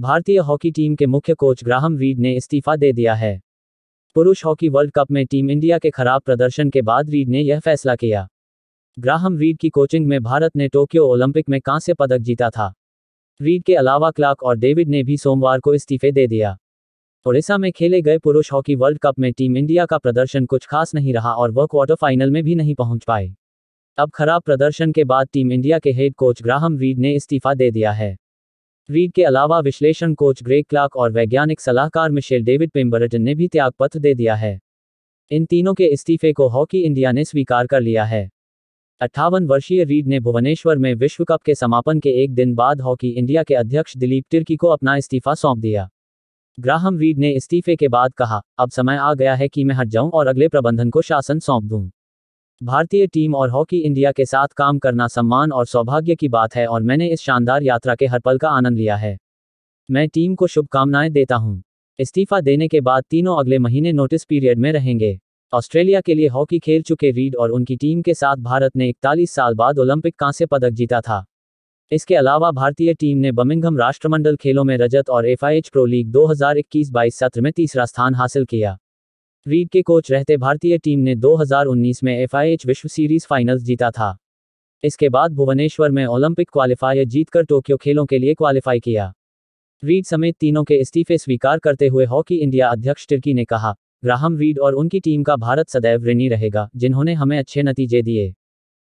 भारतीय hockey team के मुख्य कोच ग्राहम रीड ने इस्तीफा दे दिया है पुरुष हॉकी वर्ल्ड कप में टीम इंडिया के खराब प्रदर्शन के बाद रीड ने यह फैसला किया ग्राहम रीड की कोचिंग में भारत ने टोक्यो ओलंपिक में कांस्य पदक जीता था रीड के अलावा क्लार्क और डेविड ने भी सोमवार को इस्तीफे दे दिया ओडिशा में खेले गए पुरुष हॉकी वर्ल्ड कप में टीम इंडिया का प्रदर्शन कुछ खास नहीं रहा और वह क्वार्टर फाइनल में भी नहीं पहुंच पाए अब खराब प्रदर्शन के बाद टीम इंडिया के हेड कोच ग्राहम रीड ने इस्तीफा दे दिया है रीड के अलावा विश्लेषण कोच ग्रेग क्लार्क और वैज्ञानिक सलाहकार मिशेल डेविड पेम्बरटन ने भी त्यागपत्र दे दिया है इन तीनों के इस्तीफे को हॉकी इंडिया ने स्वीकार कर लिया है अट्ठावन वर्षीय रीड ने भुवनेश्वर में विश्व कप के समापन के एक दिन बाद हॉकी इंडिया के अध्यक्ष दिलीप तिर्की को अपना इस्तीफा सौंप दिया ग्राहम रीड ने इस्तीफे के बाद कहा अब समय आ गया है कि मैं हट जाऊं और अगले प्रबंधन को शासन सौंप दूं भारतीय टीम और हॉकी इंडिया के साथ काम करना सम्मान और सौभाग्य की बात है और मैंने इस शानदार यात्रा के हर पल का आनंद लिया है मैं टीम को शुभकामनाएं देता हूं। इस्तीफा देने के बाद तीनों अगले महीने नोटिस पीरियड में रहेंगे ऑस्ट्रेलिया के लिए हॉकी खेल चुके रीड और उनकी टीम के साथ भारत ने इकतालीस साल बाद ओलंपिक कांस्य पदक जीता था इसके अलावा भारतीय टीम ने बमिंगम राष्ट्रमंडल खेलों में रजत और एफ प्रो लीग 2021-22 सत्र में तीसरा स्थान हासिल किया रीड के कोच रहते भारतीय टीम ने 2019 में एफआईएच विश्व सीरीज फाइनल्स जीता था इसके बाद भुवनेश्वर में ओलंपिक क्वालिफायर जीतकर टोक्यो खेलों के लिए क्वालिफाई किया रीड समेत तीनों के इस्तीफे स्वीकार करते हुए हॉकी इंडिया अध्यक्ष टिर्की ने कहा ग्राहम रीड और उनकी टीम का भारत सदैव ऋणी रहेगा जिन्होंने हमें अच्छे नतीजे दिए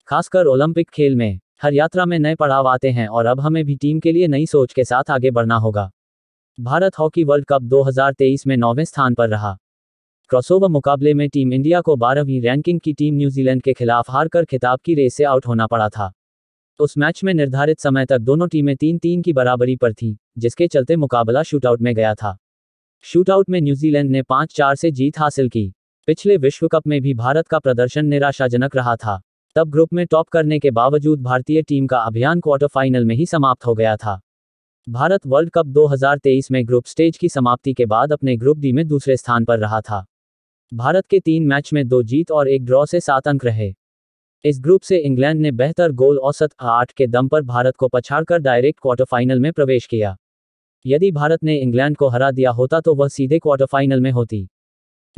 खासकर ओलंपिक खेल में हर यात्रा में नए पड़ाव आते हैं और अब हमें भी टीम के लिए नई सोच के साथ आगे बढ़ना होगा भारत हॉकी वर्ल्ड कप 2023 में नौवें स्थान पर रहा क्रॉसओवर मुकाबले में टीम इंडिया को बारहवीं रैंकिंग की टीम न्यूजीलैंड के खिलाफ हार कर खिताब की रेस से आउट होना पड़ा था उस मैच में निर्धारित समय तक दोनों टीमें तीन तीन की बराबरी पर थीं, जिसके चलते मुकाबला शूटआउट में गया था शूटआउट में न्यूजीलैंड ने पाँच चार से जीत हासिल की पिछले विश्व कप में भी भारत का प्रदर्शन निराशाजनक रहा था तब ग्रुप में टॉप करने के बावजूद भारतीय टीम का अभियान क्वार्टर फाइनल में ही समाप्त हो गया था भारत वर्ल्ड कप 2023 में ग्रुप स्टेज की समाप्ति के बाद अपने ग्रुप डी में दूसरे स्थान पर रहा था भारत के तीन मैच में दो जीत और एक ड्रॉ से सात अंक रहे इस ग्रुप से इंग्लैंड ने बेहतर गोल औसत आठ के दम पर भारत को पछाड़कर डायरेक्ट क्वार्टर फाइनल में प्रवेश किया यदि भारत ने इंग्लैंड को हरा दिया होता तो वह सीधे क्वार्टर फाइनल में होती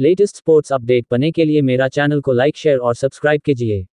लेटेस्ट स्पोर्ट्स अपडेट पने के लिए मेरा चैनल को लाइक शेयर और सब्सक्राइब कीजिए